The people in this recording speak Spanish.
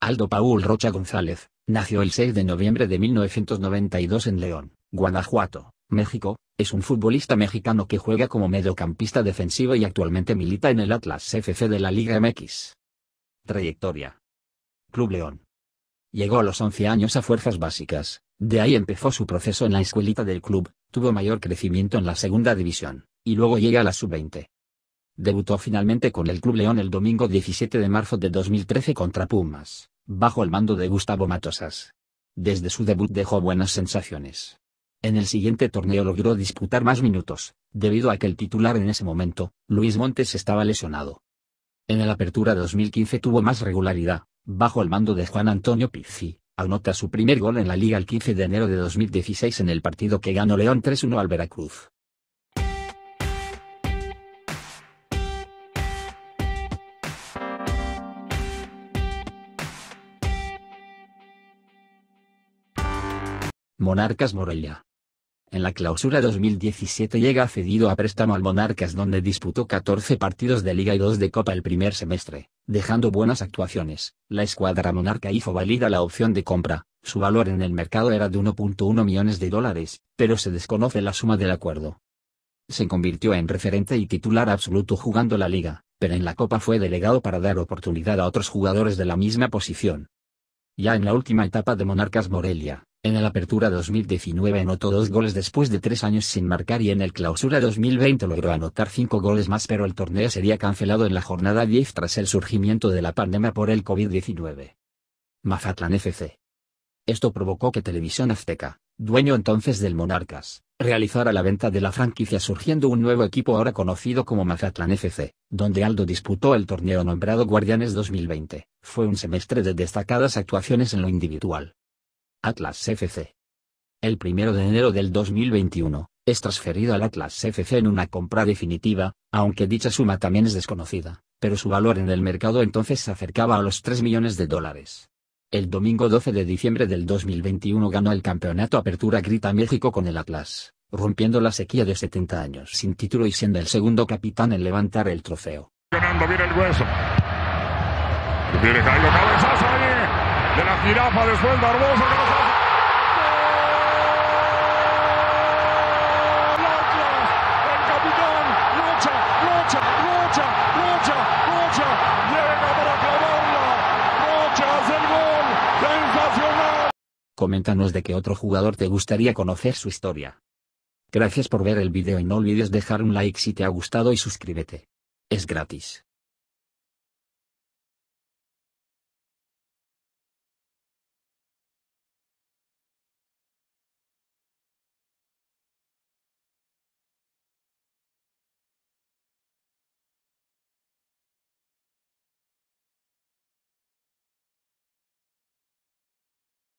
Aldo Paul Rocha González, nació el 6 de noviembre de 1992 en León, Guanajuato, México, es un futbolista mexicano que juega como mediocampista defensivo y actualmente milita en el Atlas FC de la Liga MX. Trayectoria. Club León. Llegó a los 11 años a fuerzas básicas, de ahí empezó su proceso en la escuelita del club, tuvo mayor crecimiento en la segunda división, y luego llega a la sub-20. Debutó finalmente con el Club León el domingo 17 de marzo de 2013 contra Pumas, bajo el mando de Gustavo Matosas. Desde su debut dejó buenas sensaciones. En el siguiente torneo logró disputar más minutos, debido a que el titular en ese momento, Luis Montes, estaba lesionado. En el Apertura 2015 tuvo más regularidad, bajo el mando de Juan Antonio Pizzi, anota su primer gol en la liga el 15 de enero de 2016 en el partido que ganó León 3-1 al Veracruz. Monarcas Morelia. En la clausura 2017 llega cedido a préstamo al Monarcas donde disputó 14 partidos de liga y 2 de copa el primer semestre, dejando buenas actuaciones. La escuadra monarca hizo válida la opción de compra, su valor en el mercado era de 1.1 millones de dólares, pero se desconoce la suma del acuerdo. Se convirtió en referente y titular absoluto jugando la liga, pero en la copa fue delegado para dar oportunidad a otros jugadores de la misma posición. Ya en la última etapa de Monarcas Morelia, en la Apertura 2019 anotó dos goles después de tres años sin marcar y en el Clausura 2020 logró anotar cinco goles más pero el torneo sería cancelado en la jornada 10 tras el surgimiento de la pandemia por el COVID-19. Mazatlán FC. Esto provocó que Televisión Azteca, dueño entonces del Monarcas, realizara la venta de la franquicia surgiendo un nuevo equipo ahora conocido como Mazatlán FC, donde Aldo disputó el torneo nombrado Guardianes 2020. Fue un semestre de destacadas actuaciones en lo individual, Atlas FC. El 1 de enero del 2021, es transferido al Atlas FC en una compra definitiva, aunque dicha suma también es desconocida, pero su valor en el mercado entonces se acercaba a los 3 millones de dólares. El domingo 12 de diciembre del 2021 ganó el campeonato Apertura Grita México con el Atlas, rompiendo la sequía de 70 años sin título y siendo el segundo capitán en levantar el trofeo. el hueso de la jirafa de Barbosa. Que nos hace... El capitán lucha, lucha, lucha, lucha, lucha. Llega para acabarla! Rocha hace el gol. Sensacional. Coméntanos de qué otro jugador te gustaría conocer su historia. Gracias por ver el video y no olvides dejar un like si te ha gustado y suscríbete. Es gratis.